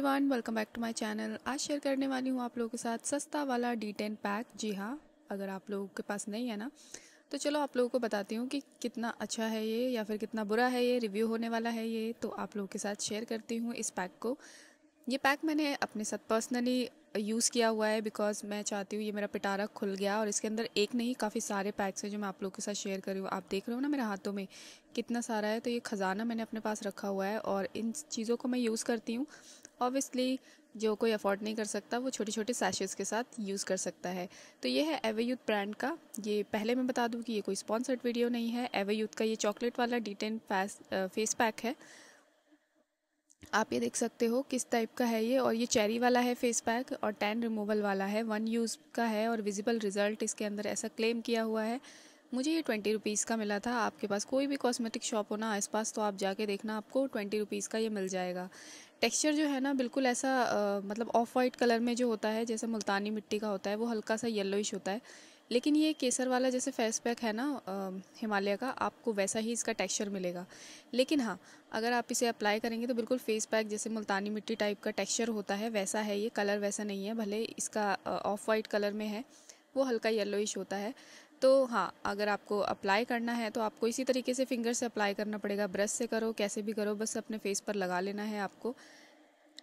everyone welcome back to my channel आज share करने वाली हूँ आप लोगों के साथ सस्ता वाला डी टेन पैक जी हाँ अगर आप लोगों के पास नहीं है ना तो चलो आप लोगों को बताती हूँ कि कितना अच्छा है ये या फिर कितना बुरा है ये रिव्यू होने वाला है ये तो आप लोगों के साथ शेयर करती हूँ इस पैक को ये पैक मैंने अपने साथ पर्सनली यूज़ किया हुआ है बिकॉज मैं चाहती हूँ ये मेरा पिटारा खुल गया और इसके अंदर एक नहीं काफ़ी सारे पैक्स हैं जो मैं आप लोगों के साथ शेयर कर रही हूँ आप देख रहे हो ना मेरे हाथों में कितना सारा है तो ये ख़जाना मैंने अपने पास रखा हुआ है और इन चीज़ों को मैं यूज़ करती हूँ ऑब्वियसली जो कोई अफोर्ड नहीं कर सकता वो छोटे छोटे सैशेज़ के साथ यूज़ कर सकता है तो ये है एवेयूथ ब्रांड का ये पहले मैं बता दूँ कि ये कोई स्पॉन्सर्ड वीडियो नहीं है एवेयूथ का ये चॉकलेट वाला टेन फेस पैक है आप ये देख सकते हो किस टाइप का है ये और ये चेरी वाला है फेस पैक और टैन रिमूवल वाला है वन यूज़ का है और विजिबल रिजल्ट इसके अंदर ऐसा क्लेम किया हुआ है मुझे ये ट्वेंटी रुपीज़ का मिला था आपके पास कोई भी कॉस्मेटिक शॉप हो ना आस पास तो आप जाके देखना आपको ट्वेंटी रुपीज़ का ये मिल जाएगा टेक्सचर जो है ना बिल्कुल ऐसा आ, मतलब ऑफ वाइट कलर में जो होता है जैसे मुल्तानी मिट्टी का होता है वो हल्का सा येलोइश होता है लेकिन ये केसर वाला जैसे फेस पैक है ना हिमालय का आपको वैसा ही इसका टेक्सचर मिलेगा लेकिन हाँ अगर आप इसे अप्लाई करेंगे तो बिल्कुल फेस पैक जैसे मुल्तानी मिट्टी टाइप का टेक्सचर होता है वैसा है ये कलर वैसा नहीं है भले इसका ऑफ वाइट कलर में है वो हल्का येलोइश होता है तो हाँ अगर आपको अप्लाई करना है तो आपको इसी तरीके से फिंगर से अप्लाई करना पड़ेगा ब्रश से करो कैसे भी करो बस अपने फेस पर लगा लेना है आपको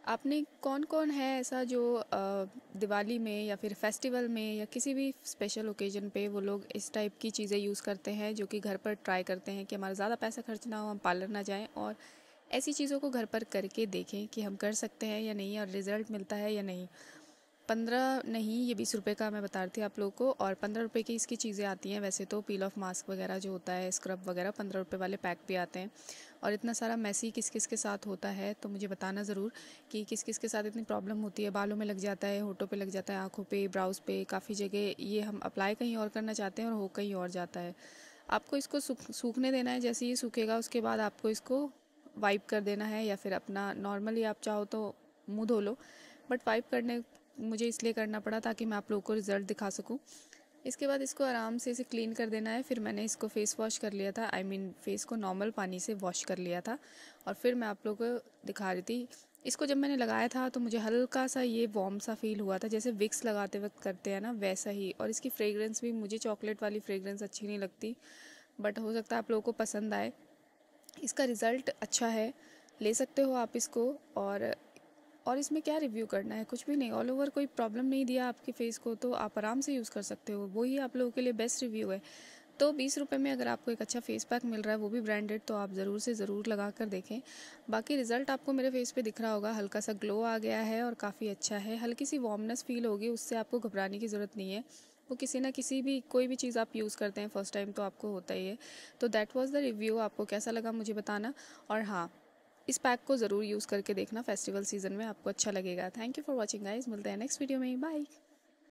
आपने कौन कौन है ऐसा जो दिवाली में या फिर फेस्टिवल में या किसी भी स्पेशल ओकेज़न पे वो लोग इस टाइप की चीज़ें यूज़ करते हैं जो कि घर पर ट्राई करते हैं कि हमारा ज़्यादा पैसा खर्च ना हो हम पार्लर ना जाएं और ऐसी चीज़ों को घर पर करके देखें कि हम कर सकते हैं या नहीं और रिज़ल्ट मिलता है या नहीं पंद्रह नहीं ये बीस रुपये का मैं बता रही थी आप लोगों को और पंद्रह रुपये की इसकी चीज़ें आती हैं वैसे तो पील ऑफ मास्क वगैरह जो होता है स्क्रब वगैरह पंद्रह रुपये वाले पैक भी आते हैं और इतना सारा मैसी किस किस के साथ होता है तो मुझे बताना ज़रूर कि किस किस के साथ इतनी प्रॉब्लम होती है बालों में लग जाता है होटों पर लग जाता है आँखों पर ब्राउज पे काफ़ी जगह ये हम अप्लाई कहीं और करना चाहते हैं और हो कहीं और जाता है आपको इसको सूखने देना है जैसे ये सूखेगा उसके बाद आपको इसको वाइप कर देना है या फिर अपना नॉर्मली आप चाहो तो मुँह धो लो बट वाइप करने मुझे इसलिए करना पड़ा ताकि मैं आप लोगों को रिज़ल्ट दिखा सकूँ इसके बाद इसको आराम से इसे क्लीन कर देना है फिर मैंने इसको फेस वॉश कर लिया था आई मीन फेस को नॉर्मल पानी से वॉश कर लिया था और फिर मैं आप लोगों को दिखा रही थी इसको जब मैंने लगाया था तो मुझे हल्का सा ये वॉम सा फील हुआ था जैसे विक्स लगाते वक्त करते हैं ना वैसा ही और इसकी फ्रेगरेंस भी मुझे चॉकलेट वाली फ्रेगरेंस अच्छी नहीं लगती बट हो सकता है आप लोगों को पसंद आए इसका रिज़ल्ट अच्छा है ले सकते हो आप इसको और और इसमें क्या रिव्यू करना है कुछ भी नहीं ऑल ओवर कोई प्रॉब्लम नहीं दिया आपके फेस को तो आप आराम से यूज़ कर सकते हो वही आप लोगों के लिए बेस्ट रिव्यू है तो बीस रुपये में अगर आपको एक अच्छा फेस पैक मिल रहा है वो भी ब्रांडेड तो आप ज़रूर से ज़रूर लगा कर देखें बाकी रिज़ल्ट आपको मेरे फेस पे दिख रहा होगा हल्का सा ग्लो आ गया है और काफ़ी अच्छा है हल्की सी वार्मनेस फील होगी उससे आपको घबराने की ज़रूरत नहीं है वो किसी ना किसी भी कोई भी चीज़ आप यूज़ करते हैं फर्स्ट टाइम तो आपको होता ही है तो दैट वॉज़ द रिव्यू आपको कैसा लगा मुझे बताना और हाँ इस पैक को ज़रूर यूज़ करके देखना फेस्टिवल सीज़न में आपको अच्छा लगेगा thank you for watching guys मिलते हैं नेक्स्ट वीडियो में बाय